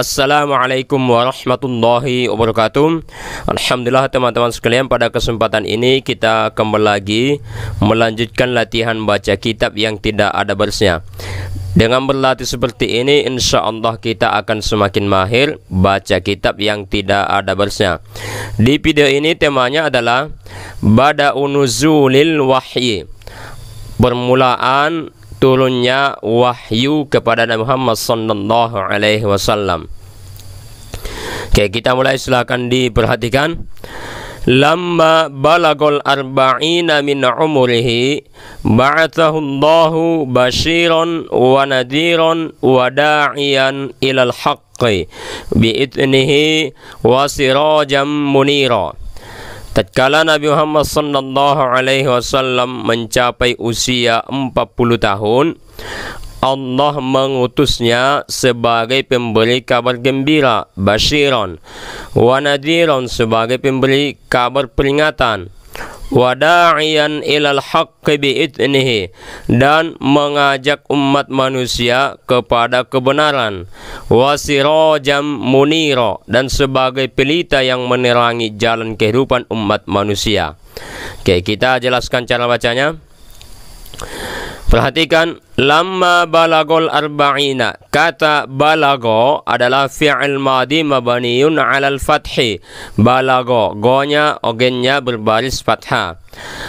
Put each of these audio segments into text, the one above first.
Assalamualaikum warahmatullahi wabarakatuh Alhamdulillah teman-teman sekalian pada kesempatan ini kita kembali lagi melanjutkan latihan baca kitab yang tidak ada bersnya dengan berlatih seperti ini insya Allah kita akan semakin mahir baca kitab yang tidak ada bersnya di video ini temanya adalah Bada'unuzulil wahyi permulaan turunnya wahyu kepada Nabi Muhammad sallallahu alaihi wasallam. Oke, kita mulai silakan diperhatikan. Lama balagol arba'ina min umurihi ba'athahu Allahu bashiran wa nadiran wa da'iyan ilal haqqi bi'idnihi wa sirajan munira. Tatkala Nabi Muhammad sallallahu alaihi wasallam mencapai usia 40 tahun, Allah mengutusnya sebagai pemberi kabar gembira, basyiron, wa nadiron sebagai pemberi kabar peringatan. wada'iyan ilal haqqi bi'idnihi dan mengajak umat manusia kepada kebenaran wasirajam muniro dan sebagai pelita yang menerangi jalan kehidupan umat manusia Oke, kita jelaskan cara bacanya. Perhatikan lamma balagol arba'ina. Kata balago adalah fi'il madi mabaniun 'alal fathi. Balago, gonya ogennya berbaris fathah.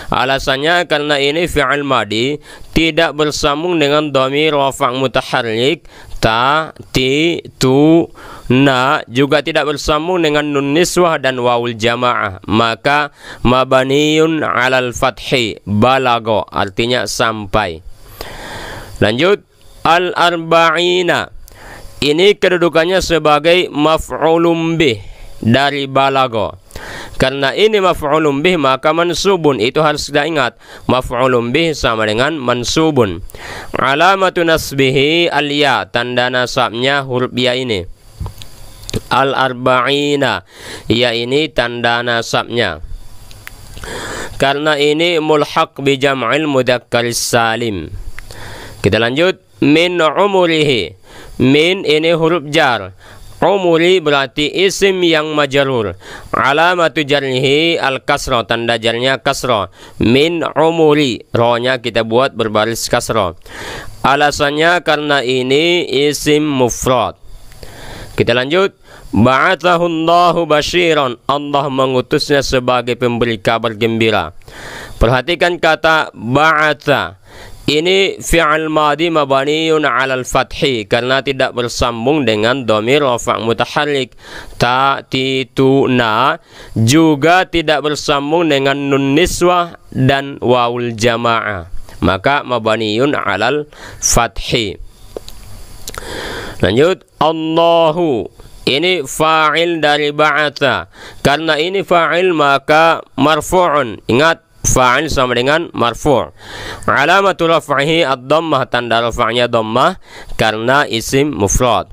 Alasannya karena ini fi'il madi tidak bersambung dengan dhamir rafa' mutaharrik ta, ti, tu, na juga tidak bersambung dengan nun niswah dan wawul jamaah. Maka mabaniun 'alal fathi. Balago artinya sampai. Lanjut al-arba'ina. Ini kedudukannya sebagai maf'ulun bih dari balago. Karena ini maf'ulun bih maka mansubun. Itu harus kita ingat. Maf'ulun bih sama dengan mansubun. Alamatu nasbihi al-ya. Tanda nasabnya huruf ya ini. Al-arba'ina. Ya ini tanda nasabnya. Karena ini mulhaq bijam'il mudhakkar salim. Kita lanjut min umurihi. Min ini huruf jar. Umuri berarti isim yang majarur. Alamatu jarnihi al kasro Tanda jarnya kasra. Min umuri. Rohnya kita buat berbaris kasro Alasannya karena ini isim mufrad. Kita lanjut. Ba'athahullahu basyiran. Allah mengutusnya sebagai pemberi kabar gembira. Perhatikan kata ba'atha. Ini fi'al madi mabaniun 'alal fathi karena tidak bersambung dengan domir rafa' mutaharrik ta ti tu na juga tidak bersambung dengan nun niswah dan waul jamaah. Maka mabaniun 'alal fathi. Lanjut Allahu ini fa'il dari ba'atha karena ini fa'il maka marfu'un ingat fa'il sama dengan marfu. Alamatul raf'ihi ad-dhammah tanda rafa'nya dhammah karena isim mufrad.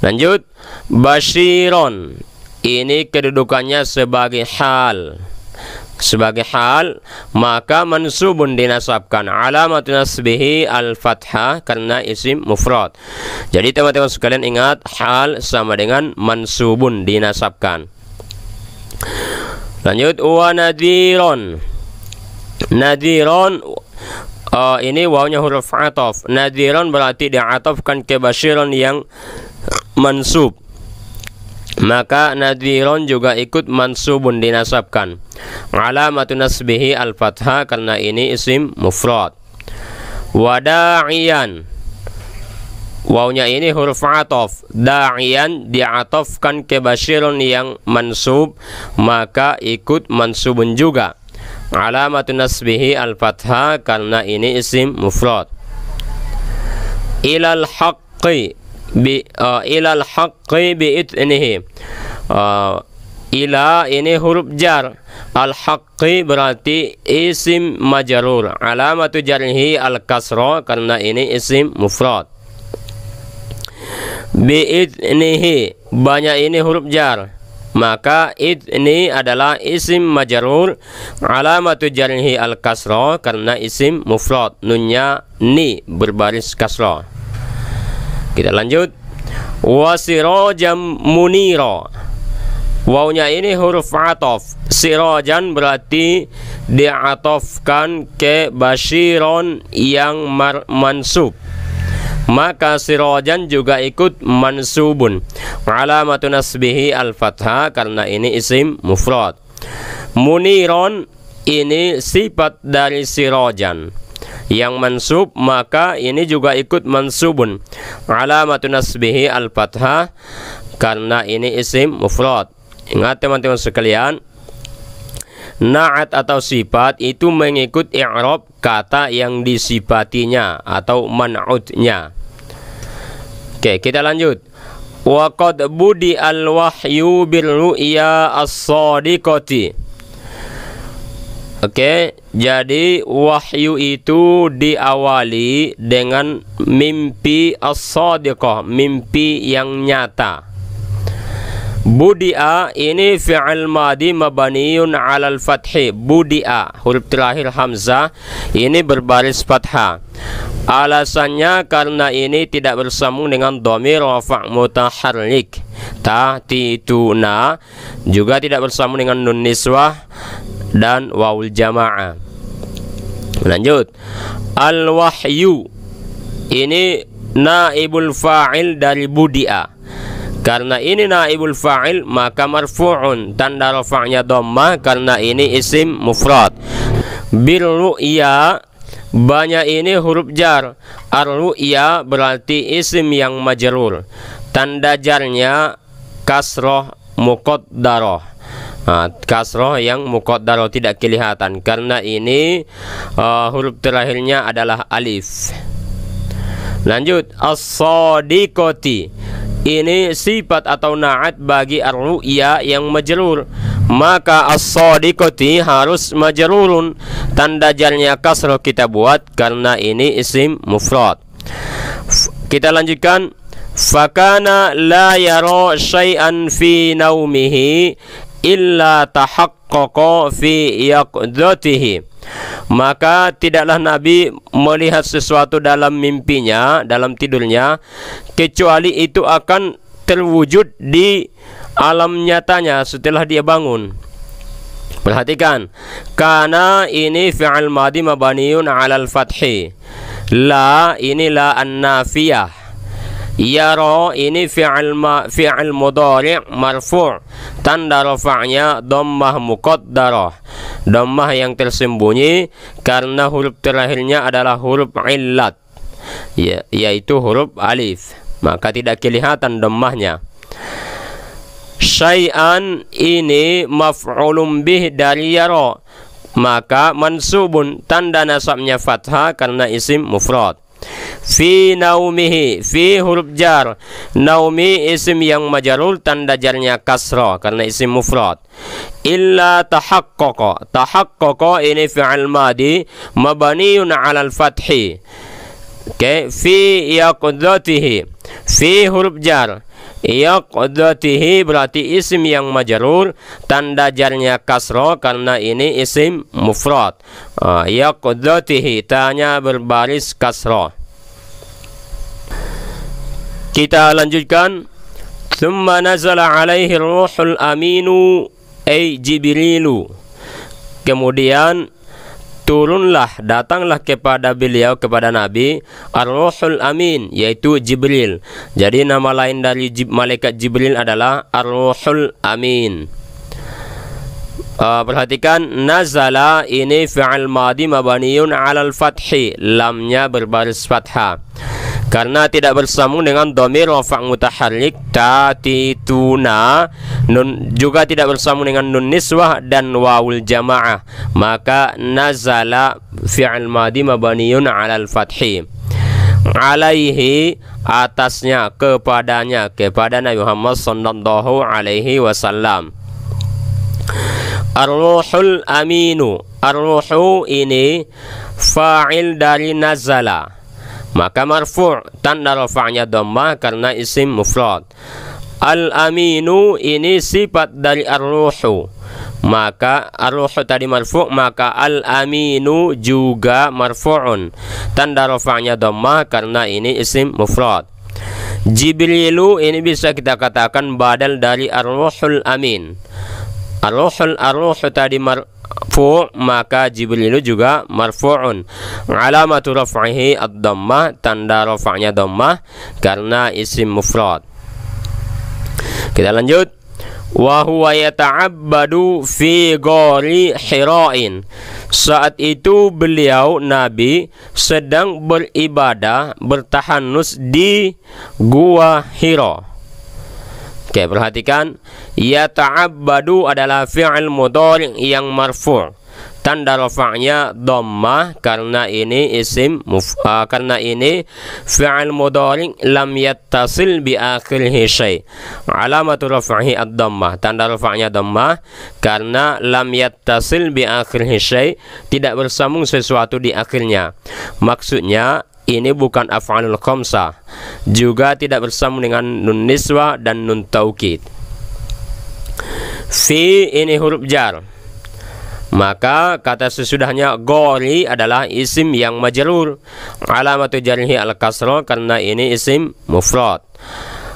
Lanjut basyiron. Ini kedudukannya sebagai hal. Sebagai hal maka mansubun dinasabkan alamat nasbihi al-fathah karena isim mufrad. Jadi teman-teman sekalian ingat hal sama dengan mansubun dinasabkan. Lanjut wa nadhiron nadiron uh, ini wawnya huruf atof nadiron berarti diatofkan ke basyiron yang mansub maka nadiron juga ikut mansubun dinasabkan alamatun nasbihi al-fathah karena ini isim mufrad wada'iyan Wawnya ini huruf atof Da'iyan diatofkan ke basyirun yang mansub Maka ikut mansubun juga alamatun nasbihi al-fathah karena ini isim mufrad ilal haqqi bi uh, ilal haqqi bi itnihi uh, ila ini huruf jar al haqqi berarti isim majrur alamatu jarhi al kasra karena ini isim mufrad bi itnihi banyak ini huruf jar maka id ini adalah isim majrur alamatu jarhi al kasro karena isim mufrad nunnya ni berbaris kasro kita lanjut wasirojam muniro Wawnya ini huruf atof Sirojan berarti diatofkan ke basiron yang mansub maka sirojan juga ikut mansubun Alamatun nasbihi al-fathah karena ini isim mufrad muniron ini sifat dari sirojan yang mansub maka ini juga ikut mansubun Alamatun nasbihi al-fathah karena ini isim mufrad ingat teman-teman sekalian Naat atau sifat itu mengikut i'rab kata yang disifatinya atau man'udnya. Oke, kita lanjut. Wa budi al-wahyu bil ru'ya as-sadiqati. Oke, jadi wahyu itu diawali dengan mimpi as-sadiqah, mimpi yang nyata. Budia ini fi'al madi mabaniun alal fathi Budia huruf terakhir hamzah ini berbaris fathah Alasannya karena ini tidak bersambung dengan domir rafa' Ta tituna juga tidak bersambung dengan nun niswah dan wawul jamaah Lanjut Al-wahyu ini naibul fa'il dari budi'ah karena ini naibul fa'il maka marfu'un tanda rafa'nya dhamma karena ini isim mufrad. Bil ru'ya banyak ini huruf jar. Ar ru'ya berarti isim yang majrur. Tanda jarnya kasroh muqaddarah. daroh kasroh yang daroh tidak kelihatan karena ini uh, huruf terakhirnya adalah alif. Lanjut as-sadiqati ini sifat atau naat bagi ar-ru'ya yang majrur maka as-sadiqati harus majrurun tanda jarnya kasroh kita buat karena ini isim mufrad kita lanjutkan fakana la yara syai'an fi naumihi illa tahaqqaqa fi yaqdatihi maka tidaklah Nabi melihat sesuatu dalam mimpinya dalam tidurnya kecuali itu akan terwujud di alam nyatanya setelah dia bangun perhatikan karena ini fi'al madi mabaniun alal fathi la ini la an-nafiyah Yara ini fi'al ma, fi'al mudhari' marfu' tanda rafa'nya dhammah muqaddarah dhammah yang tersembunyi karena huruf terakhirnya adalah huruf illat ya, yaitu huruf alif maka tidak kelihatan dhammahnya syai'an ini maf'ulun bih dari yara maka mansubun tanda nasabnya fathah karena isim mufrad fi naumihi fi huruf jar naumi isim yang majarul tanda jarnya kasra karena isim mufrad illa tahaqqaqa tahaqqaqa ini fi'al madi mabaniun 'ala al-fathi okay fi yaqdatihi fi huruf jar Yaqdatihi berarti isim yang majarur Tanda jarnya kasro karena ini isim mufrad uh, ah, Yaqdatihi tanya berbaris kasro kita lanjutkan. Thumma nazala alaihi ruhul aminu ay Jibrilu. Kemudian turunlah datanglah kepada beliau kepada Nabi Ar-Ruhul Amin yaitu Jibril. Jadi nama lain dari malaikat Jibril adalah Ar-Ruhul Amin. Uh, perhatikan nazala ini fi'al madi mabaniun 'alal fathi lamnya berbaris fathah karena tidak bersambung dengan domir rafa' mutaharrik tatituna nun juga tidak bersambung dengan nun niswah dan wawul jamaah maka nazala fi'al madi mabaniun 'alal fathi alaihi atasnya kepadanya kepada Nabi Muhammad sallallahu alaihi wasallam Aminu ar ini fa'il dari nazala maka marfu' tanda rafa'nya dhammah karena isim mufrad. Al-aminu ini sifat dari ar-ruhu. Maka ar-ruhu tadi marfu' maka al-aminu juga marfu'un. Tanda rafa'nya dhammah karena ini isim mufrad. Jibrilu ini bisa kita katakan badal dari ar-ruhul amin. Ar-ruhul ar-ruhu tadi mar marfu maka Jibrilu juga marfu'un alamatu raf'ihi ad-dhammah tanda rafa'nya dhammah karena isim mufrad kita lanjut wa huwa yata'abbadu fi gori hira'in saat itu beliau nabi sedang beribadah bertahanus di gua Hira Oke, perhatikan ya ta'abbadu adalah fi'il mudhari yang marfu' tanda rafa'nya dhammah karena ini isim uh, karena ini fi'il mudhari lam yattasil bi akhirih syai alamatu raf'ihi ad-dhammah tanda rafa'nya dhammah karena lam yattasil bi akhirih syai tidak bersambung sesuatu di akhirnya maksudnya ini bukan af'alul khamsa juga tidak bersama dengan nun niswa dan nun taukid fi ini huruf jar maka kata sesudahnya gori adalah isim yang majrur alamatu jarhi al kasro karena ini isim mufrad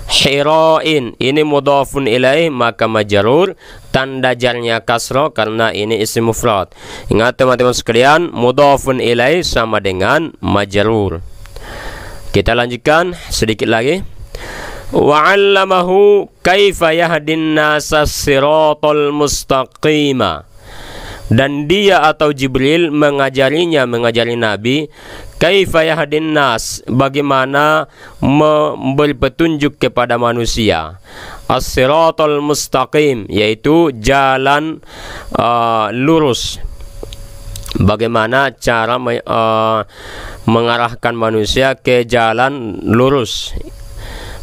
Hiroin ini mudhafun ilaih maka majarur tanda jarnya kasro karena ini isim mufrad. Ingat teman-teman sekalian, mudhafun ilaih sama dengan majarur. Kita lanjutkan sedikit lagi. Wa 'allamahu kaifa yahdin nasa siratal mustaqima dan dia atau Jibril mengajarinya mengajari Nabi kaifa nas bagaimana memberi petunjuk kepada manusia as-siratal mustaqim yaitu jalan uh, lurus bagaimana cara uh, mengarahkan manusia ke jalan lurus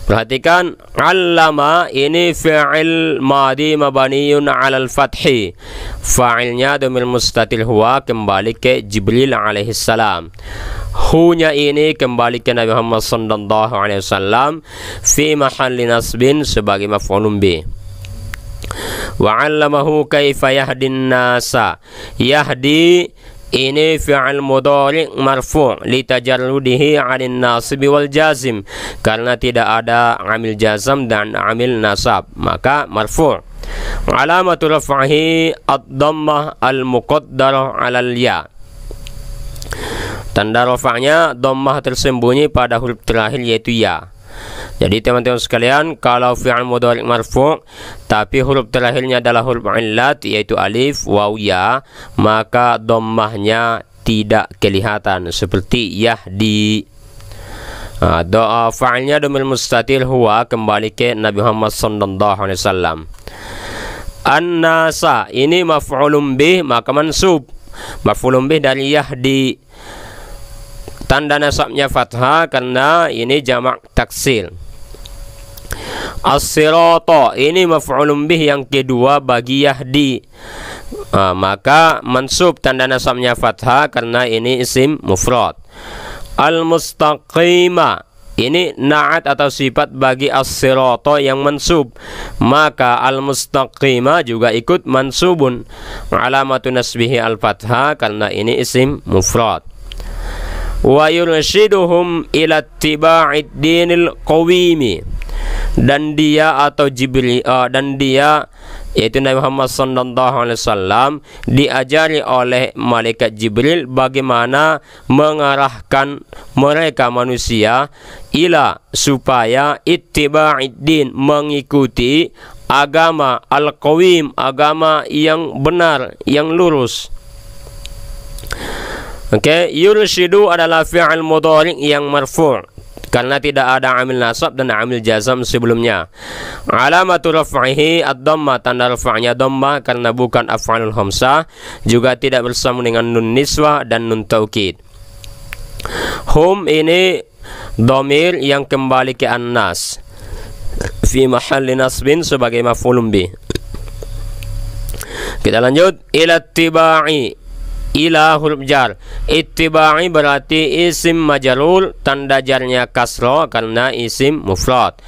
Perhatikan allama ini fi'il madi mabaniun 'alal fathi. Fa'ilnya domil mustatil huwa kembali ke Jibril alaihi salam. Hunya ini kembali ke Nabi Muhammad sallallahu alaihi wasallam fi mahalli nasbin sebagai maf'ulun bi. Wa 'allamahu kaifa yahdin nasa. Yahdi ini fi'al mudhari' marfu' litajarrudihi 'anil nasib wal jazim karena tidak ada amil jazam dan amil nasab maka marfu' alamatu raf'ihi ad-dhammah al-muqaddarah 'alal ya tanda rafa'nya dhammah tersembunyi pada huruf terakhir yaitu ya jadi teman-teman sekalian, kalau fi'il mudhari marfu' tapi huruf terakhirnya adalah huruf illat yaitu alif, waw, ya, maka dhammahnya tidak kelihatan seperti yahdi. Nah, doa fa'ilnya domil mustatil huwa kembali ke Nabi Muhammad sallallahu alaihi wasallam. An-nasa ini maf'ulun bih maka mansub. Maf'ulun bih dari yahdi Tanda nasabnya fathah karena ini jamak taksil. As-sirata ini maf'ulun bih yang kedua bagi Yahdi. Uh, maka mansub tanda nasabnya fathah karena ini isim mufrad. Al-mustaqima ini naat atau sifat bagi as-sirata yang mansub maka al-mustaqima juga ikut mansubun alamatun nasbihi al-fathah karena ini isim mufrad wa yurshiduhum dinil dan dia atau Jibril uh, dan dia yaitu Nabi Muhammad sallallahu alaihi wasallam diajari oleh malaikat Jibril bagaimana mengarahkan mereka manusia ila supaya ittiba'id mengikuti agama al-qawim agama yang benar yang lurus Oke, okay. yursyidu adalah fi'il mudhari yang marfu' karena tidak ada amil nasab dan amil jazam sebelumnya. Alamatul raf'ihi ad-dhamma tanda raf'nya dhamma karena bukan af'alul hamsah juga tidak bersama dengan nun niswa dan nun taukid. Hum ini domir yang kembali ke annas fi mahalli nasbin sebagai maf'ulun bi. Kita lanjut ila tibai ilahul jar ittiba'i berarti isim majarul tanda jarnya kasro karena isim mufrad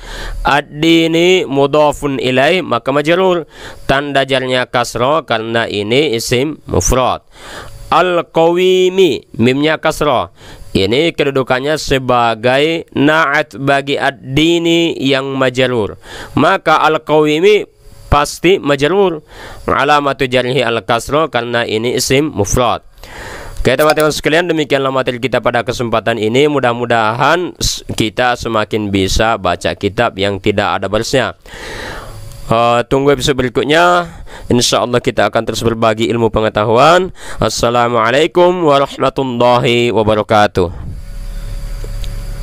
ad-dini mudhafun ilai maka majarul tanda jarnya kasro karena ini isim mufrad al-qawimi mimnya kasro ini kedudukannya sebagai naat bagi ad-dini yang majalur maka al-qawimi pasti majrur alamatu jarhi al kasro karena ini isim mufrad Oke teman-teman sekalian demikianlah materi kita pada kesempatan ini mudah-mudahan kita semakin bisa baca kitab yang tidak ada barisnya uh, eh, tunggu episode berikutnya insyaallah kita akan terus berbagi ilmu pengetahuan assalamualaikum warahmatullahi wabarakatuh